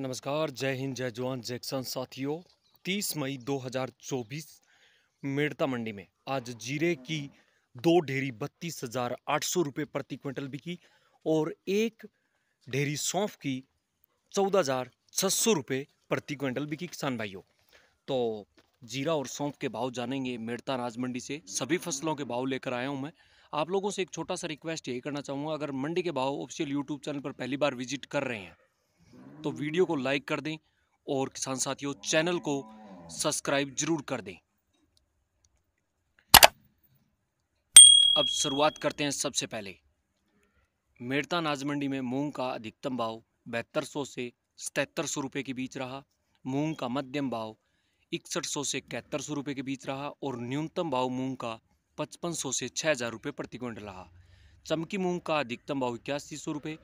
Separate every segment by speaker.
Speaker 1: नमस्कार जय हिंद जय जवान जय किसान साथियों 30 मई 2024 मेड़ता मंडी में आज जीरे की दो ढेरी बत्तीस हज़ार आठ सौ रुपये प्रति क्विंटल बिकी और एक ढेरी सौंफ की चौदह हज़ार छः सौ रुपये प्रति क्विंटल बिकी किसान भाइयों तो जीरा और सौंफ के भाव जानेंगे मेड़ता राज मंडी से सभी फसलों के भाव लेकर आया हूँ मैं आप लोगों से एक छोटा सा रिक्वेस्ट यही करना चाहूँगा अगर मंडी के भाव ऑफिशियल यूट्यूब चैनल पर पहली बार विजिट कर रहे हैं तो वीडियो को लाइक कर दें और किसान साथियों चैनल को सब्सक्राइब जरूर कर दें अब शुरुआत करते हैं सबसे पहले मेड़ता नाज मंडी में मूंग का अधिकतम भाव बहत्तर सौ से सतहत्तर सौ रुपये के बीच रहा मूंग का मध्यम भाव इकसठ सौ से इकहत्तर सौ रुपये के बीच रहा और न्यूनतम भाव मूंग का पचपन सौ से छः हज़ार रुपये प्रति क्विंटल रहा चमकी मूंग का अधिकतम भाव इक्यासी सौ रुपये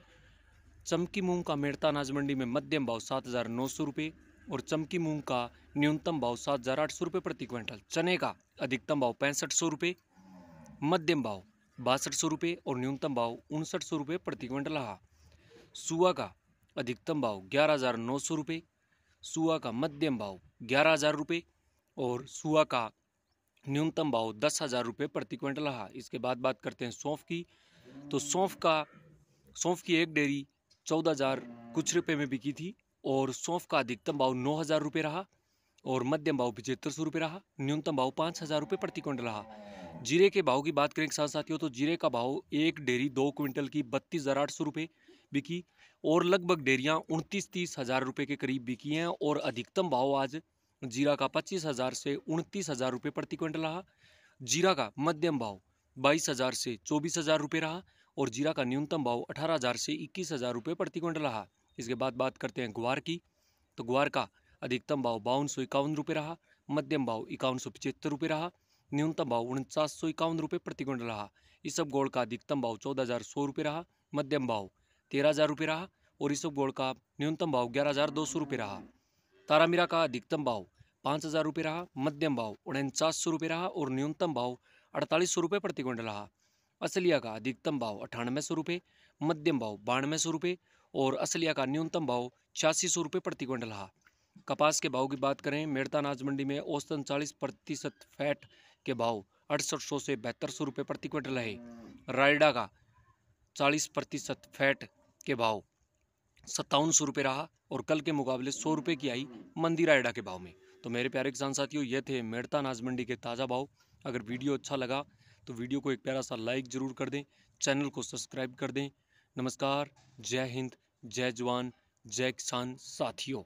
Speaker 1: चमकी मूंग का मेड़ता अनाज मंडी में मध्यम भाव सात हज़ार नौ सौ रुपये और चमकी मूंग का न्यूनतम भाव सात हज़ार आठ सौ रुपये प्रति क्विंटल चने का अधिकतम भाव पैंसठ सौ रुपये मध्यम भाव बासठ सौ रुपये और न्यूनतम भाव उनसठ सौ रुपये प्रति क्विंटल रहा सुआ का अधिकतम भाव ग्यारह हज़ार नौ सौ रुपये सुआ का मध्यम भाव ग्यारह हज़ार रुपये और सुआ का न्यूनतम भाव दस हज़ार रुपये प्रति क्विंटल रहा इसके बाद बात करते हैं सौंफ की तो सौंफ का सौंफ की एक डेयरी चौदह हज़ार कुछ रुपए में बिकी थी और सौंफ का अधिकतम भाव नौ हज़ार रुपये रहा और मध्यम भाव पिछहत्तर सौ रुपये रहा न्यूनतम भाव पाँच हज़ार रुपये प्रति क्विंटल रहा जीरे के भाव की बात करें साथ साथियों तो जीरे का भाव एक डेरी दो क्विंटल की बत्तीस हज़ार आठ सौ रुपये बिकी और लगभग डेरियाँ उनतीस तीस हज़ार रुपये के करीब बिकी हैं और अधिकतम भाव आज जीरा का पच्चीस हज़ार से उनतीस हज़ार रुपये प्रति क्विंटल रहा जीरा का मध्यम भाव बाईस हज़ार से चौबीस हज़ार रुपये रहा और जीरा का न्यूनतम भाव अठारह हज़ार से इक्कीस हज़ार रुपये प्रति क्विंटल रहा इसके बाद बात करते हैं ग्वार की तो ग्वार का अधिकतम भाव बावन सौ इक्यावन रुपये रहा मध्यम भाव इक्यावन सौ पचहत्तर रुपये रहा न्यूनतम भाव उनचास सौ इक्यावन रुपये प्रति क्विंटल रहा सब गोड़ का अधिकतम भाव चौदह हज़ार सौ रुपये रहा मध्यम भाव तेरह हज़ार रुपये रहा और सब गोड़ का न्यूनतम भाव ग्यारह हज़ार दो सौ रुपये रहा तारामीरा का अधिकतम भाव पाँच हज़ार रुपये रहा मध्यम भाव उनचास सौ रुपये रहा और न्यूनतम भाव अड़तालीस सौ रुपये प्रति क्विंटल रहा असलिया का अधिकतम भाव अठानवे सौ रुपये मध्यम भाव बानवे सौ रुपये और असलिया का न्यूनतम भाव छियासी सौ रुपये प्रति क्विंटल रहा कपास के भाव की बात करें मेड़ता अनाज मंडी में औसतन चालीस प्रतिशत फैट के भाव अड़सठ सौ से बहत्तर सौ रुपये प्रति क्विंटल रहे रायडा का चालीस प्रतिशत फैट के भाव सत्तावन सौ रुपये रहा और कल के मुकाबले सौ रुपये की आई मंदी रायडा के भाव में तो मेरे प्यारे किसान साथियों ये थे मेड़ता अनाज मंडी के ताज़ा भाव अगर वीडियो अच्छा लगा तो वीडियो को एक प्यारा सा लाइक ज़रूर कर दें चैनल को सब्सक्राइब कर दें नमस्कार जय हिंद जय जवान जय किसान साथियों